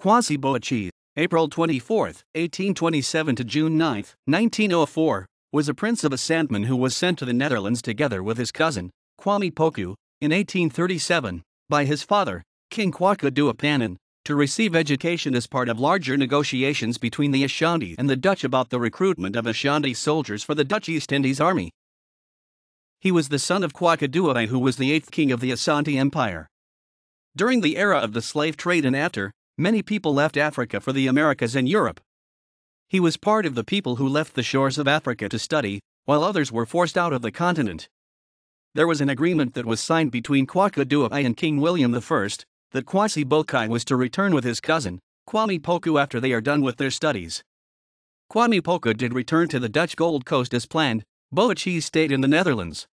Quasi Boachi, April 24, 1827 to June 9, 1904, was a prince of a sandman who was sent to the Netherlands together with his cousin, Kwame Poku, in 1837, by his father, King Kwaka Duapanan, to receive education as part of larger negotiations between the Ashanti and the Dutch about the recruitment of Ashanti soldiers for the Dutch East Indies Army. He was the son of Kwakadua who was the eighth king of the Asante Empire. During the era of the slave trade and after, many people left Africa for the Americas and Europe. He was part of the people who left the shores of Africa to study, while others were forced out of the continent. There was an agreement that was signed between Kwaku I and King William I that Kwasi Bokai was to return with his cousin, Kwame Poku, after they are done with their studies. Kwame Poku did return to the Dutch Gold Coast as planned, Boachie stayed in the Netherlands.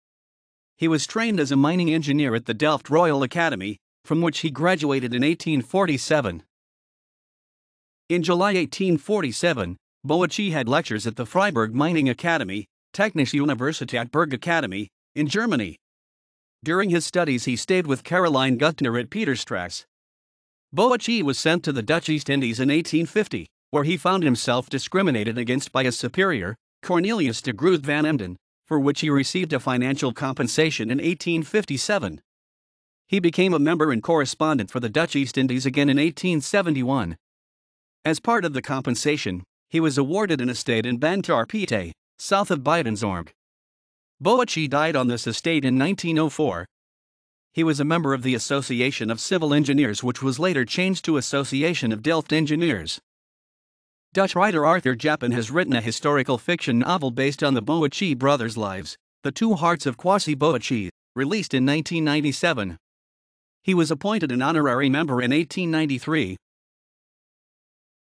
He was trained as a mining engineer at the Delft Royal Academy, from which he graduated in 1847. In July 1847, Boachi had lectures at the Freiburg Mining Academy, Technische Universität Berg Academy, in Germany. During his studies, he stayed with Caroline Guttner at Peterstrasse. Boachi was sent to the Dutch East Indies in 1850, where he found himself discriminated against by his superior, Cornelius de Groot van Emden, for which he received a financial compensation in 1857. He became a member and correspondent for the Dutch East Indies again in 1871, as part of the compensation, he was awarded an estate in Bantar south of Bidenzorg. Boachi died on this estate in 1904. He was a member of the Association of Civil Engineers, which was later changed to Association of Delft Engineers. Dutch writer Arthur Japin has written a historical fiction novel based on the Boachi brothers' lives, The Two Hearts of Kwasi Boachi, released in 1997. He was appointed an honorary member in 1893